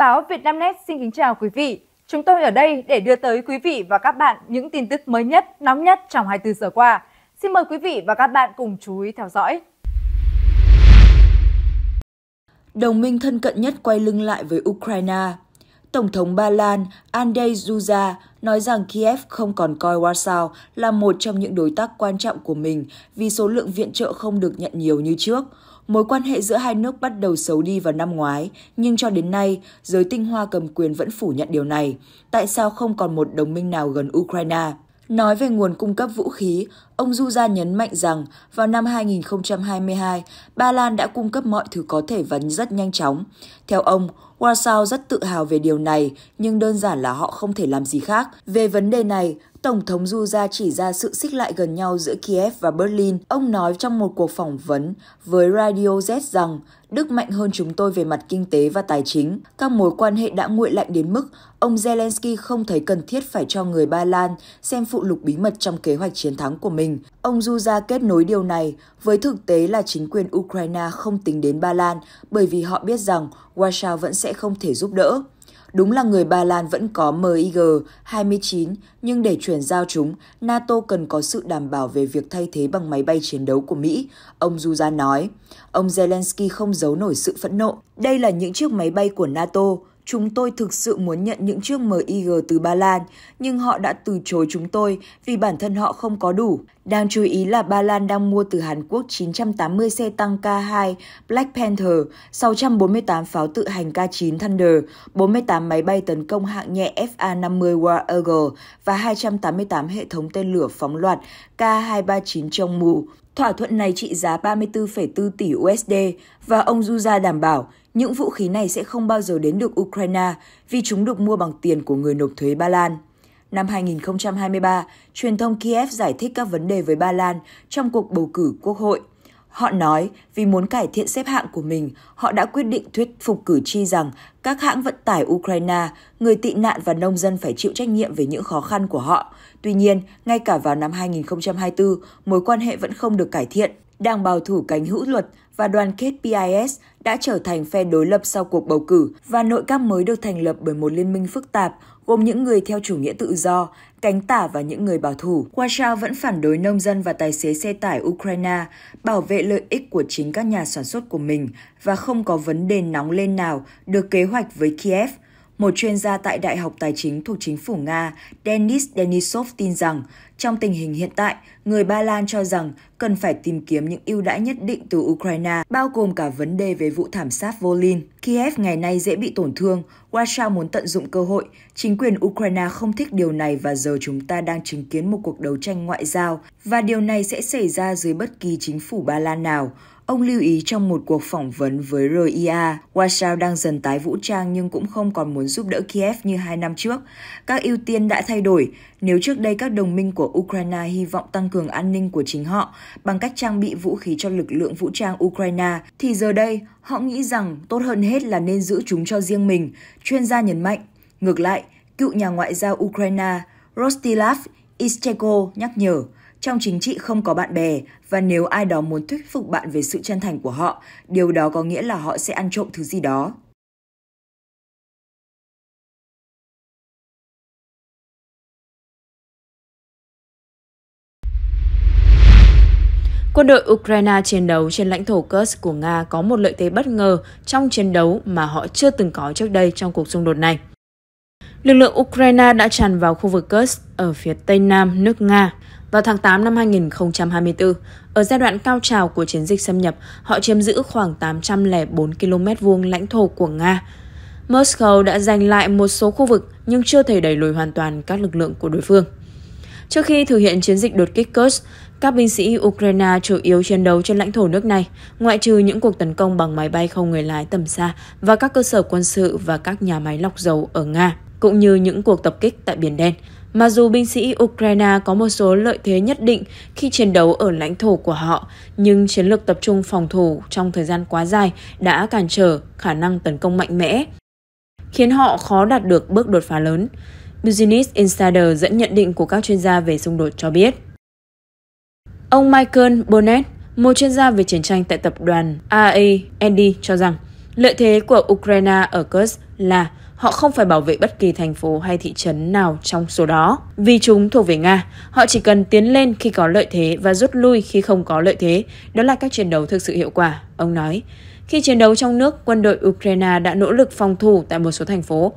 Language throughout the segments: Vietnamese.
Báo Việt Nam Net xin kính chào quý vị. Chúng tôi ở đây để đưa tới quý vị và các bạn những tin tức mới nhất, nóng nhất trong 24 giờ qua. Xin mời quý vị và các bạn cùng chú ý theo dõi. Đồng minh thân cận nhất quay lưng lại với Ukraine. Tổng thống Ba Lan Andrzej Duda nói rằng Kiev không còn coi Warsaw là một trong những đối tác quan trọng của mình vì số lượng viện trợ không được nhận nhiều như trước – Mối quan hệ giữa hai nước bắt đầu xấu đi vào năm ngoái, nhưng cho đến nay, giới tinh hoa cầm quyền vẫn phủ nhận điều này. Tại sao không còn một đồng minh nào gần Ukraine? Nói về nguồn cung cấp vũ khí, Ông Duda nhấn mạnh rằng vào năm 2022, Ba Lan đã cung cấp mọi thứ có thể và rất nhanh chóng. Theo ông, Warsaw rất tự hào về điều này, nhưng đơn giản là họ không thể làm gì khác. Về vấn đề này, Tổng thống Duda chỉ ra sự xích lại gần nhau giữa Kiev và Berlin. Ông nói trong một cuộc phỏng vấn với Radio Z rằng Đức mạnh hơn chúng tôi về mặt kinh tế và tài chính. Các mối quan hệ đã nguội lạnh đến mức ông Zelensky không thấy cần thiết phải cho người Ba Lan xem phụ lục bí mật trong kế hoạch chiến thắng của mình mình. Ông Duda kết nối điều này với thực tế là chính quyền Ukraine không tính đến Ba Lan bởi vì họ biết rằng Warsaw vẫn sẽ không thể giúp đỡ. Đúng là người Ba Lan vẫn có MIG 29, nhưng để chuyển giao chúng, NATO cần có sự đảm bảo về việc thay thế bằng máy bay chiến đấu của Mỹ, ông Duda nói. Ông Zelensky không giấu nổi sự phẫn nộ. Đây là những chiếc máy bay của NATO, Chúng tôi thực sự muốn nhận những chiếc MIG từ Ba Lan, nhưng họ đã từ chối chúng tôi vì bản thân họ không có đủ. Đáng chú ý là Ba Lan đang mua từ Hàn Quốc 980 xe tăng K2 Black Panther, 648 pháo tự hành K9 Thunder, 48 máy bay tấn công hạng nhẹ FA-50 War Eagle và 288 hệ thống tên lửa phóng loạt K239 trong mù. Thỏa thuận này trị giá 34,4 tỷ USD và ông Zuza đảm bảo những vũ khí này sẽ không bao giờ đến được Ukraine vì chúng được mua bằng tiền của người nộp thuế Ba Lan. Năm 2023, truyền thông Kiev giải thích các vấn đề với Ba Lan trong cuộc bầu cử quốc hội – Họ nói vì muốn cải thiện xếp hạng của mình, họ đã quyết định thuyết phục cử tri rằng các hãng vận tải Ukraine, người tị nạn và nông dân phải chịu trách nhiệm về những khó khăn của họ. Tuy nhiên, ngay cả vào năm 2024, mối quan hệ vẫn không được cải thiện. Đảng bảo thủ cánh hữu luật và đoàn kết PIS đã trở thành phe đối lập sau cuộc bầu cử và nội các mới được thành lập bởi một liên minh phức tạp gồm những người theo chủ nghĩa tự do, cánh tả và những người bảo thủ. Warsaw vẫn phản đối nông dân và tài xế xe tải Ukraine, bảo vệ lợi ích của chính các nhà sản xuất của mình và không có vấn đề nóng lên nào được kế hoạch với Kiev – một chuyên gia tại Đại học Tài chính thuộc chính phủ Nga, Denis Denisov tin rằng, trong tình hình hiện tại, người Ba Lan cho rằng cần phải tìm kiếm những ưu đãi nhất định từ Ukraine, bao gồm cả vấn đề về vụ thảm sát Volin. Kiev ngày nay dễ bị tổn thương, Warsaw muốn tận dụng cơ hội. Chính quyền Ukraine không thích điều này và giờ chúng ta đang chứng kiến một cuộc đấu tranh ngoại giao, và điều này sẽ xảy ra dưới bất kỳ chính phủ Ba Lan nào. Ông lưu ý trong một cuộc phỏng vấn với RIA, Warsaw đang dần tái vũ trang nhưng cũng không còn muốn giúp đỡ Kiev như hai năm trước. Các ưu tiên đã thay đổi. Nếu trước đây các đồng minh của Ukraine hy vọng tăng cường an ninh của chính họ bằng cách trang bị vũ khí cho lực lượng vũ trang Ukraine, thì giờ đây họ nghĩ rằng tốt hơn hết là nên giữ chúng cho riêng mình, chuyên gia nhấn mạnh. Ngược lại, cựu nhà ngoại giao Ukraine Rostislav Ischeko nhắc nhở, trong chính trị không có bạn bè và nếu ai đó muốn thuyết phục bạn về sự chân thành của họ, điều đó có nghĩa là họ sẽ ăn trộm thứ gì đó. Quân đội Ukraine chiến đấu trên lãnh thổ Kursk của Nga có một lợi thế bất ngờ trong chiến đấu mà họ chưa từng có trước đây trong cuộc xung đột này. Lực lượng Ukraine đã tràn vào khu vực Kursk ở phía tây nam nước Nga. Vào tháng 8 năm 2024, ở giai đoạn cao trào của chiến dịch xâm nhập, họ chiếm giữ khoảng 804 km vuông lãnh thổ của Nga. Moscow đã giành lại một số khu vực nhưng chưa thể đẩy lùi hoàn toàn các lực lượng của đối phương. Trước khi thực hiện chiến dịch đột kích Kursk, các binh sĩ Ukraine chủ yếu chiến đấu trên lãnh thổ nước này, ngoại trừ những cuộc tấn công bằng máy bay không người lái tầm xa và các cơ sở quân sự và các nhà máy lọc dầu ở Nga, cũng như những cuộc tập kích tại Biển Đen. Mặc dù binh sĩ Ukraine có một số lợi thế nhất định khi chiến đấu ở lãnh thổ của họ, nhưng chiến lược tập trung phòng thủ trong thời gian quá dài đã cản trở khả năng tấn công mạnh mẽ, khiến họ khó đạt được bước đột phá lớn. Business Insider dẫn nhận định của các chuyên gia về xung đột cho biết. Ông Michael Bonnet, một chuyên gia về chiến tranh tại tập đoàn AAND cho rằng lợi thế của Ukraine ở Kursk là họ không phải bảo vệ bất kỳ thành phố hay thị trấn nào trong số đó. Vì chúng thuộc về Nga, họ chỉ cần tiến lên khi có lợi thế và rút lui khi không có lợi thế. Đó là các chiến đấu thực sự hiệu quả, ông nói. Khi chiến đấu trong nước, quân đội Ukraine đã nỗ lực phòng thủ tại một số thành phố,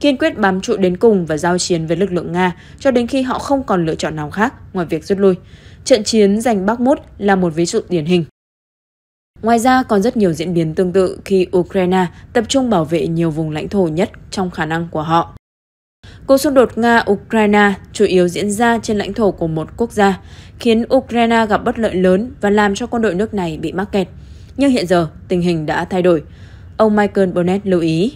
kiên quyết bám trụ đến cùng và giao chiến với lực lượng Nga cho đến khi họ không còn lựa chọn nào khác ngoài việc rút lui. Trận chiến giành Bakhmut là một ví dụ điển hình. Ngoài ra còn rất nhiều diễn biến tương tự khi Ukraine tập trung bảo vệ nhiều vùng lãnh thổ nhất trong khả năng của họ. Cuộc xung đột Nga-Ukraine chủ yếu diễn ra trên lãnh thổ của một quốc gia, khiến Ukraine gặp bất lợi lớn và làm cho quân đội nước này bị mắc kẹt. Nhưng hiện giờ, tình hình đã thay đổi. Ông Michael Burnett lưu ý.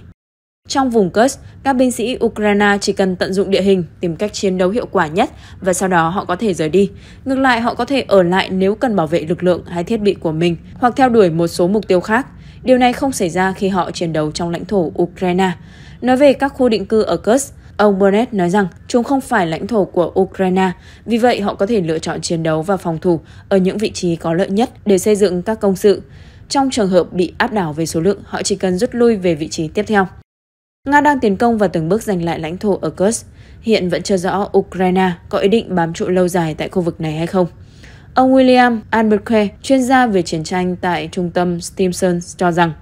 Trong vùng Kursk, các binh sĩ Ukraine chỉ cần tận dụng địa hình, tìm cách chiến đấu hiệu quả nhất và sau đó họ có thể rời đi. Ngược lại, họ có thể ở lại nếu cần bảo vệ lực lượng hay thiết bị của mình hoặc theo đuổi một số mục tiêu khác. Điều này không xảy ra khi họ chiến đấu trong lãnh thổ Ukraine. Nói về các khu định cư ở Kursk, ông Burnett nói rằng chúng không phải lãnh thổ của Ukraine, vì vậy họ có thể lựa chọn chiến đấu và phòng thủ ở những vị trí có lợi nhất để xây dựng các công sự. Trong trường hợp bị áp đảo về số lượng, họ chỉ cần rút lui về vị trí tiếp theo. Nga đang tiến công và từng bước giành lại lãnh thổ ở Kursk. Hiện vẫn chưa rõ Ukraine có ý định bám trụ lâu dài tại khu vực này hay không. Ông William Alberke, chuyên gia về chiến tranh tại trung tâm Stimson cho rằng,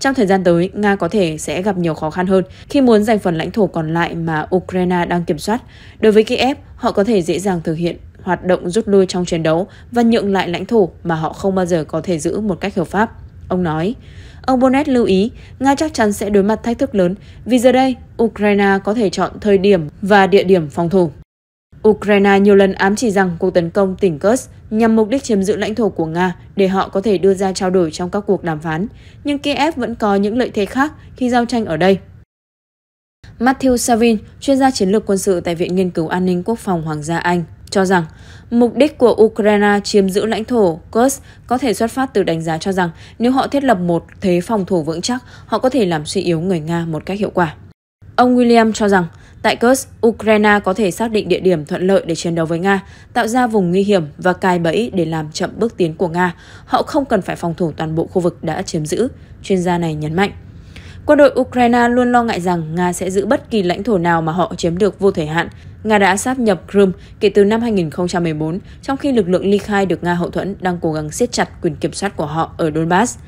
trong thời gian tới, Nga có thể sẽ gặp nhiều khó khăn hơn khi muốn giành phần lãnh thổ còn lại mà Ukraine đang kiểm soát. Đối với Kiev, họ có thể dễ dàng thực hiện hoạt động rút lui trong chiến đấu và nhượng lại lãnh thổ mà họ không bao giờ có thể giữ một cách hợp pháp. Ông nói, Ông Bonnet lưu ý, Nga chắc chắn sẽ đối mặt thách thức lớn vì giờ đây Ukraine có thể chọn thời điểm và địa điểm phòng thủ. Ukraine nhiều lần ám chỉ rằng cuộc tấn công tỉnh Kursk nhằm mục đích chiếm giữ lãnh thổ của Nga để họ có thể đưa ra trao đổi trong các cuộc đàm phán, nhưng Kiev vẫn có những lợi thế khác khi giao tranh ở đây. Matthew Savin, chuyên gia chiến lược quân sự tại Viện Nghiên cứu An ninh Quốc phòng Hoàng gia Anh, cho rằng mục đích của Ukraine chiếm giữ lãnh thổ Kursk có thể xuất phát từ đánh giá cho rằng nếu họ thiết lập một thế phòng thủ vững chắc, họ có thể làm suy yếu người Nga một cách hiệu quả. Ông William cho rằng, tại Kursk, Ukraine có thể xác định địa điểm thuận lợi để chiến đấu với Nga, tạo ra vùng nguy hiểm và cài bẫy để làm chậm bước tiến của Nga. Họ không cần phải phòng thủ toàn bộ khu vực đã chiếm giữ, chuyên gia này nhấn mạnh. Quân đội Ukraine luôn lo ngại rằng Nga sẽ giữ bất kỳ lãnh thổ nào mà họ chiếm được vô thời hạn. Nga đã sáp nhập Crimea kể từ năm 2014, trong khi lực lượng ly khai được Nga hậu thuẫn đang cố gắng siết chặt quyền kiểm soát của họ ở Donbass.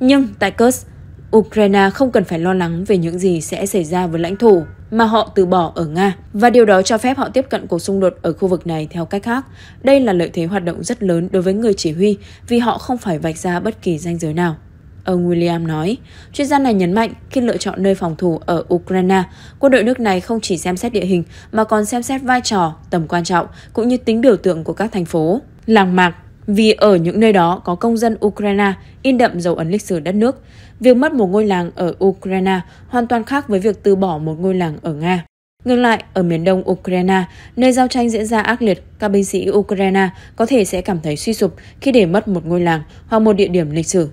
Nhưng tại Kursk, Ukraine không cần phải lo lắng về những gì sẽ xảy ra với lãnh thổ mà họ từ bỏ ở Nga, và điều đó cho phép họ tiếp cận cuộc xung đột ở khu vực này theo cách khác. Đây là lợi thế hoạt động rất lớn đối với người chỉ huy vì họ không phải vạch ra bất kỳ ranh giới nào. Ông William nói, chuyên gia này nhấn mạnh khi lựa chọn nơi phòng thủ ở Ukraine, quân đội nước này không chỉ xem xét địa hình mà còn xem xét vai trò, tầm quan trọng cũng như tính biểu tượng của các thành phố, làng mạc vì ở những nơi đó có công dân Ukraine in đậm dấu ấn lịch sử đất nước. Việc mất một ngôi làng ở Ukraine hoàn toàn khác với việc từ bỏ một ngôi làng ở Nga. Ngược lại, ở miền đông Ukraine, nơi giao tranh diễn ra ác liệt, các binh sĩ Ukraine có thể sẽ cảm thấy suy sụp khi để mất một ngôi làng hoặc một địa điểm lịch sử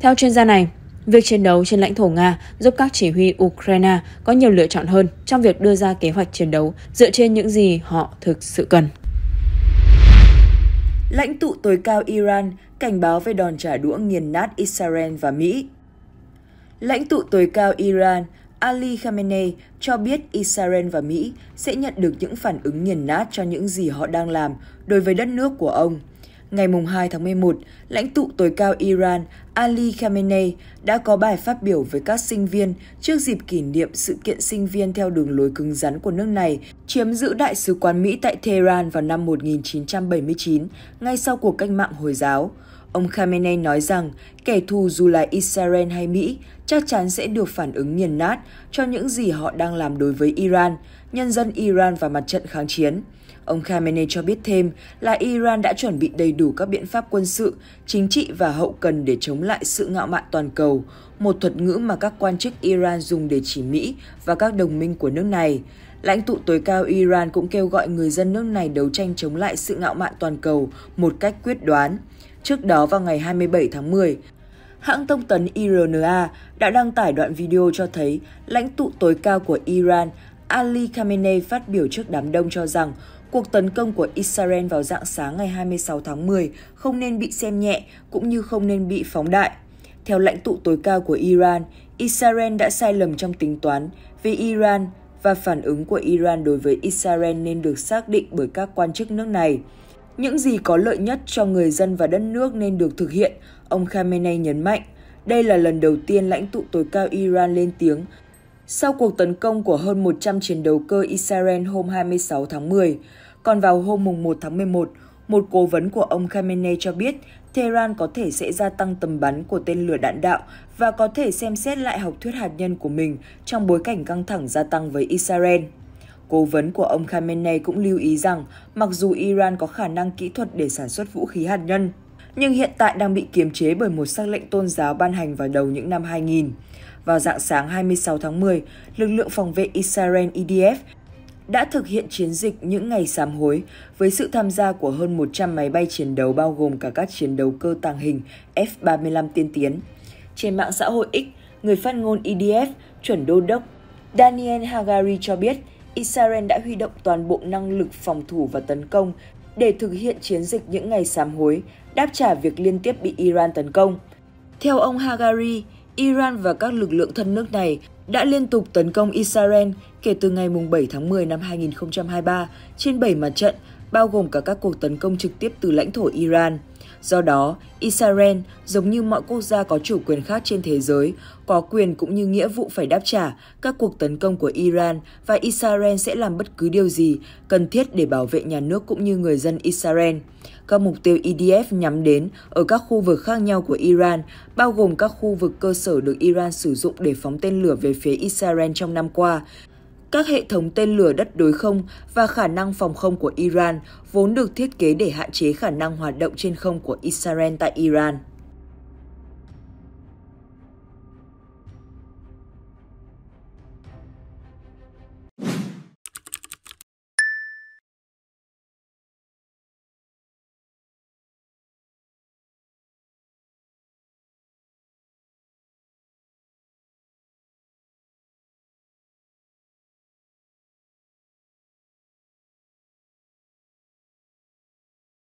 theo chuyên gia này, Việc chiến đấu trên lãnh thổ Nga giúp các chỉ huy Ukraine có nhiều lựa chọn hơn trong việc đưa ra kế hoạch chiến đấu dựa trên những gì họ thực sự cần. Lãnh tụ tối cao Iran cảnh báo về đòn trả đũa nghiền nát Israel và Mỹ. Lãnh tụ tối cao Iran Ali Khamenei cho biết Israel và Mỹ sẽ nhận được những phản ứng nghiền nát cho những gì họ đang làm đối với đất nước của ông – Ngày 2 tháng 11, lãnh tụ tối cao Iran Ali Khamenei đã có bài phát biểu với các sinh viên trước dịp kỷ niệm sự kiện sinh viên theo đường lối cứng rắn của nước này chiếm giữ Đại sứ quán Mỹ tại Tehran vào năm 1979, ngay sau cuộc cách mạng Hồi giáo. Ông Khamenei nói rằng kẻ thù dù là Israel hay Mỹ chắc chắn sẽ được phản ứng nghiền nát cho những gì họ đang làm đối với Iran, nhân dân Iran và mặt trận kháng chiến. Ông Khamenei cho biết thêm là Iran đã chuẩn bị đầy đủ các biện pháp quân sự, chính trị và hậu cần để chống lại sự ngạo mạn toàn cầu, một thuật ngữ mà các quan chức Iran dùng để chỉ Mỹ và các đồng minh của nước này. Lãnh tụ tối cao Iran cũng kêu gọi người dân nước này đấu tranh chống lại sự ngạo mạn toàn cầu một cách quyết đoán. Trước đó vào ngày 27 tháng 10, hãng thông tấn IRNA đã đăng tải đoạn video cho thấy lãnh tụ tối cao của Iran Ali Khamenei phát biểu trước đám đông cho rằng cuộc tấn công của Israel vào dạng sáng ngày 26 tháng 10 không nên bị xem nhẹ cũng như không nên bị phóng đại. Theo lãnh tụ tối cao của Iran, Israel đã sai lầm trong tính toán vì Iran và phản ứng của Iran đối với Israel nên được xác định bởi các quan chức nước này. Những gì có lợi nhất cho người dân và đất nước nên được thực hiện, ông Khamenei nhấn mạnh. Đây là lần đầu tiên lãnh tụ tối cao Iran lên tiếng sau cuộc tấn công của hơn 100 chiến đấu cơ Israel hôm 26 tháng 10. Còn vào hôm 1 tháng 11, một cố vấn của ông Khamenei cho biết Tehran có thể sẽ gia tăng tầm bắn của tên lửa đạn đạo và có thể xem xét lại học thuyết hạt nhân của mình trong bối cảnh căng thẳng gia tăng với Israel cố vấn của ông Khamenei cũng lưu ý rằng mặc dù Iran có khả năng kỹ thuật để sản xuất vũ khí hạt nhân, nhưng hiện tại đang bị kiềm chế bởi một sắc lệnh tôn giáo ban hành vào đầu những năm 2000. Vào dạng sáng 26 tháng 10, lực lượng phòng vệ Israel IDF e đã thực hiện chiến dịch những ngày sám hối với sự tham gia của hơn 100 máy bay chiến đấu bao gồm cả các chiến đấu cơ tàng hình F-35 tiên tiến. Trên mạng xã hội X, người phát ngôn IDF, e chuẩn đô đốc Daniel Hagari cho biết Israel đã huy động toàn bộ năng lực phòng thủ và tấn công để thực hiện chiến dịch những ngày sám hối, đáp trả việc liên tiếp bị Iran tấn công. Theo ông Hagari, Iran và các lực lượng thân nước này đã liên tục tấn công Israel kể từ ngày 7 tháng 10 năm 2023 trên 7 mặt trận, bao gồm cả các cuộc tấn công trực tiếp từ lãnh thổ Iran. Do đó, Israel, giống như mọi quốc gia có chủ quyền khác trên thế giới, có quyền cũng như nghĩa vụ phải đáp trả các cuộc tấn công của Iran và Israel sẽ làm bất cứ điều gì cần thiết để bảo vệ nhà nước cũng như người dân Israel. Các mục tiêu IDF e nhắm đến ở các khu vực khác nhau của Iran, bao gồm các khu vực cơ sở được Iran sử dụng để phóng tên lửa về phía Israel trong năm qua, các hệ thống tên lửa đất đối không và khả năng phòng không của Iran vốn được thiết kế để hạn chế khả năng hoạt động trên không của Israel tại Iran.